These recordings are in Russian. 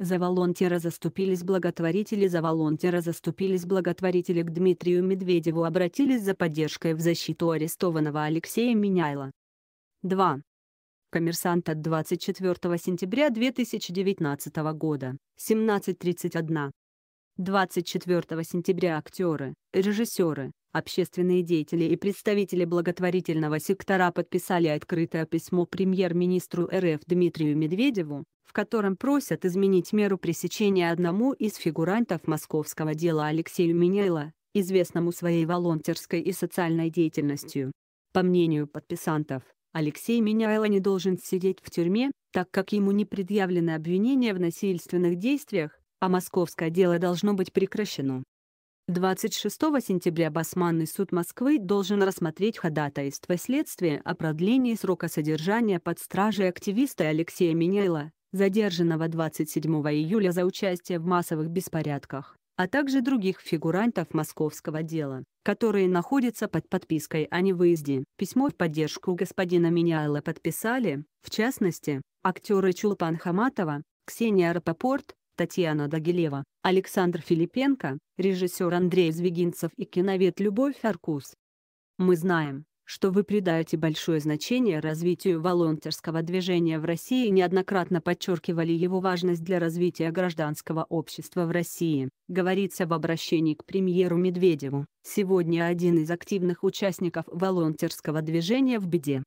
За волонтера заступились благотворители За волонтера заступились благотворители к Дмитрию Медведеву обратились за поддержкой в защиту арестованного Алексея Миняйла. 2. Коммерсант от 24 сентября 2019 года, 17.31. 24 сентября актеры, режиссеры, общественные деятели и представители благотворительного сектора подписали открытое письмо премьер-министру РФ Дмитрию Медведеву, в котором просят изменить меру пресечения одному из фигурантов московского дела Алексею Миняйло, известному своей волонтерской и социальной деятельностью. По мнению подписантов, Алексей Миняйло не должен сидеть в тюрьме, так как ему не предъявлены обвинения в насильственных действиях, а московское дело должно быть прекращено. 26 сентября Басманный суд Москвы должен рассмотреть ходатайство следствия о продлении срока содержания под стражей активиста Алексея Миняйла, задержанного 27 июля за участие в массовых беспорядках, а также других фигурантов московского дела, которые находятся под подпиской о невыезде. Письмо в поддержку господина Миняйла подписали, в частности, актеры Чулпан Хаматова, Ксения Рапопорт, Татьяна Дагилева, Александр Филипенко, режиссер Андрей Звегинцев и киновед Любовь Аркус. Мы знаем, что вы придаете большое значение развитию волонтерского движения в России и неоднократно подчеркивали его важность для развития гражданского общества в России, говорится в обращении к премьеру Медведеву. Сегодня один из активных участников волонтерского движения в беде.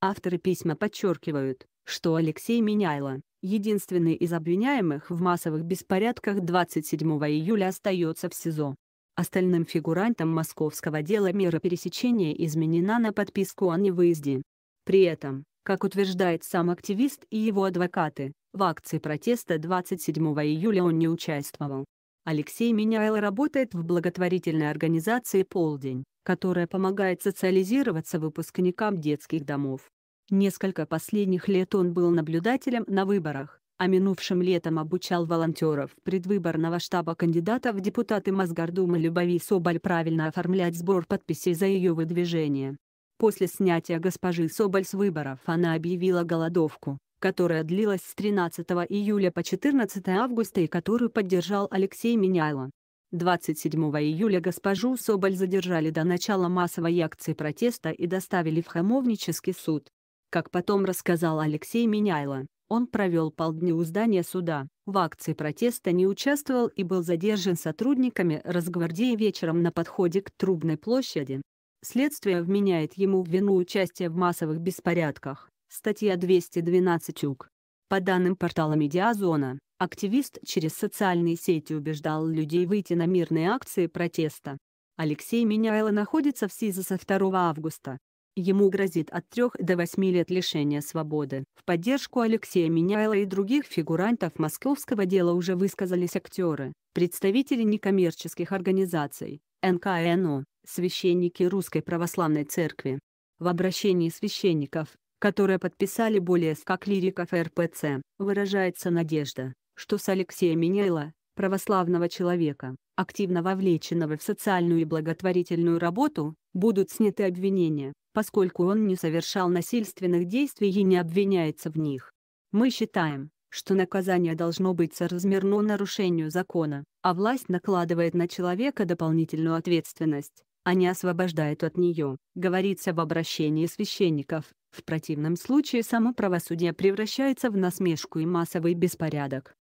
Авторы письма подчеркивают, что Алексей Меняйло, единственный из обвиняемых в массовых беспорядках 27 июля остается в СИЗО. Остальным фигурантам московского дела мера пересечения изменена на подписку о невыезде. При этом, как утверждает сам активист и его адвокаты, в акции протеста 27 июля он не участвовал. Алексей Миняйл работает в благотворительной организации «Полдень», которая помогает социализироваться выпускникам детских домов. Несколько последних лет он был наблюдателем на выборах, а минувшим летом обучал волонтеров предвыборного штаба кандидата в депутаты Мосгордумы Любови Соболь правильно оформлять сбор подписей за ее выдвижение. После снятия госпожи Соболь с выборов она объявила голодовку, которая длилась с 13 июля по 14 августа и которую поддержал Алексей Миняйло. 27 июля госпожу Соболь задержали до начала массовой акции протеста и доставили в Хамовнический суд. Как потом рассказал Алексей Миняйло. Он провел полдня у здания суда. В акции протеста не участвовал и был задержан сотрудниками Росгвардии вечером на подходе к Трубной площади. Следствие вменяет ему в вину участие в массовых беспорядках. Статья 212 УК. По данным портала «Медиазона», активист через социальные сети убеждал людей выйти на мирные акции протеста. Алексей Миняйло находится в СИЗО со 2 августа. Ему грозит от 3 до 8 лет лишения свободы. В поддержку Алексея Меняйла и других фигурантов московского дела уже высказались актеры, представители некоммерческих организаций, НКНО, священники Русской Православной Церкви. В обращении священников, которые подписали более 100 клириков РПЦ, выражается надежда, что с Алексея Меняйла, православного человека, активно вовлеченного в социальную и благотворительную работу, будут сняты обвинения, поскольку он не совершал насильственных действий и не обвиняется в них. Мы считаем, что наказание должно быть соразмерно нарушению закона, а власть накладывает на человека дополнительную ответственность, а не освобождает от нее, говорится в обращении священников. В противном случае само правосудие превращается в насмешку и массовый беспорядок.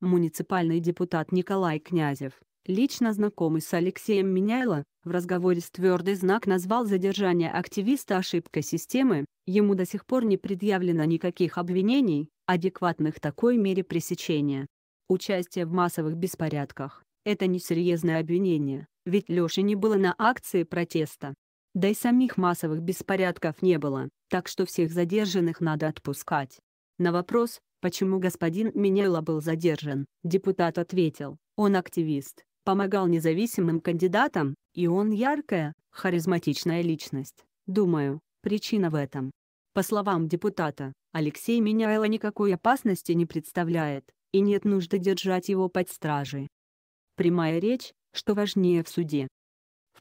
Муниципальный депутат Николай Князев, лично знакомый с Алексеем Меняйло, в разговоре с «Твердый знак» назвал задержание активиста ошибкой системы, ему до сих пор не предъявлено никаких обвинений, адекватных такой мере пресечения. Участие в массовых беспорядках – это несерьезное обвинение, ведь Леши не было на акции протеста. Да и самих массовых беспорядков не было, так что всех задержанных надо отпускать. На вопрос, почему господин Минелло был задержан, депутат ответил, он активист, помогал независимым кандидатам, и он яркая, харизматичная личность. Думаю, причина в этом. По словам депутата, Алексей Миняйло никакой опасности не представляет, и нет нужды держать его под стражей. Прямая речь, что важнее в суде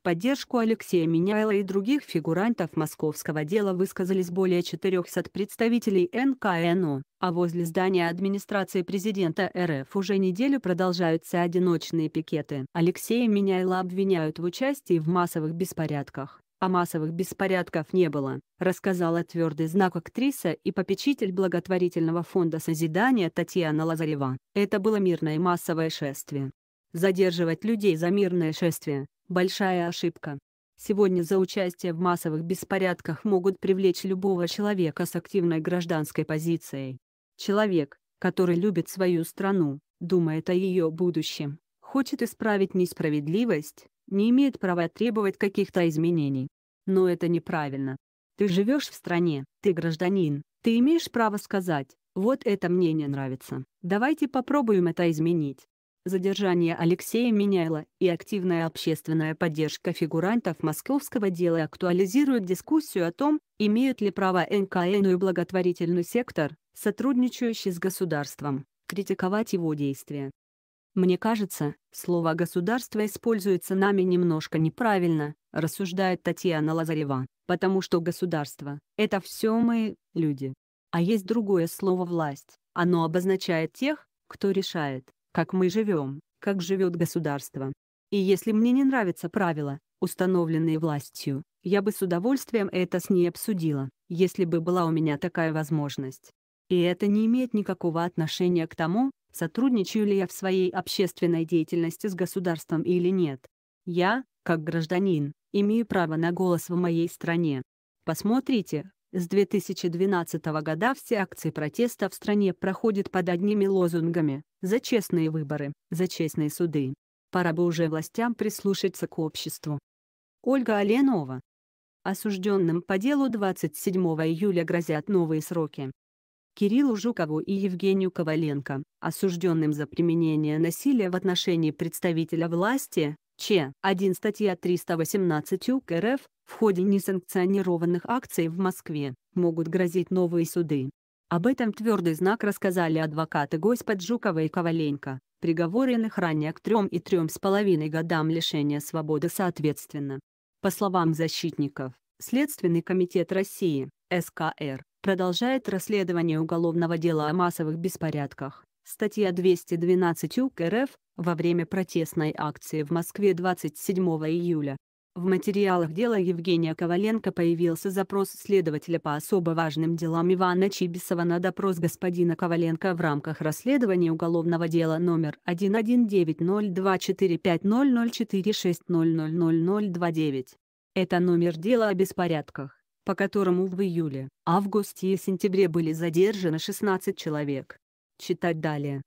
поддержку Алексея Меняйла и других фигурантов московского дела высказались более 400 представителей НКНО, а возле здания администрации президента РФ уже неделю продолжаются одиночные пикеты. Алексея Меняйла обвиняют в участии в массовых беспорядках а массовых беспорядков не было, рассказала твердый знак актриса и попечитель благотворительного фонда созидания Татьяна Лазарева. Это было мирное массовое шествие. Задерживать людей за мирное шествие, большая ошибка. Сегодня за участие в массовых беспорядках могут привлечь любого человека с активной гражданской позицией. Человек, который любит свою страну, думает о ее будущем, хочет исправить несправедливость, не имеет права требовать каких-то изменений. Но это неправильно. Ты живешь в стране, ты гражданин, ты имеешь право сказать, вот это мне не нравится, давайте попробуем это изменить. Задержание Алексея Меняйла и активная общественная поддержка фигурантов московского дела актуализируют дискуссию о том, имеют ли права НКН и благотворительный сектор, сотрудничающий с государством, критиковать его действия. «Мне кажется, слово «государство» используется нами немножко неправильно», рассуждает Татьяна Лазарева, «потому что государство – это все мы, люди. А есть другое слово «власть», оно обозначает тех, кто решает, как мы живем, как живет государство. И если мне не нравятся правила, установленные властью, я бы с удовольствием это с ней обсудила, если бы была у меня такая возможность. И это не имеет никакого отношения к тому, сотрудничаю ли я в своей общественной деятельности с государством или нет. Я, как гражданин, имею право на голос в моей стране. Посмотрите, с 2012 года все акции протеста в стране проходят под одними лозунгами «За честные выборы, за честные суды». Пора бы уже властям прислушаться к обществу. Ольга Оленова. Осужденным по делу 27 июля грозят новые сроки. Кириллу Жукову и Евгению Коваленко, осужденным за применение насилия в отношении представителя власти, Ч. 1 статья 318 УК РФ, в ходе несанкционированных акций в Москве, могут грозить новые суды. Об этом твердый знак рассказали адвокаты Господь Жукова и Коваленко, приговоренных ранее к трем и трем с половиной годам лишения свободы соответственно. По словам защитников, Следственный комитет России, СКР, продолжает расследование уголовного дела о массовых беспорядках, Статья 212 УК РФ во время протестной акции в Москве 27 июля. В материалах дела Евгения Коваленко появился запрос следователя по особо важным делам Ивана Чибисова на допрос господина Коваленко в рамках расследования уголовного дела номер 119024500460000029. Это номер дела о беспорядках, по которому в июле, августе и сентябре были задержаны 16 человек. Читать далее.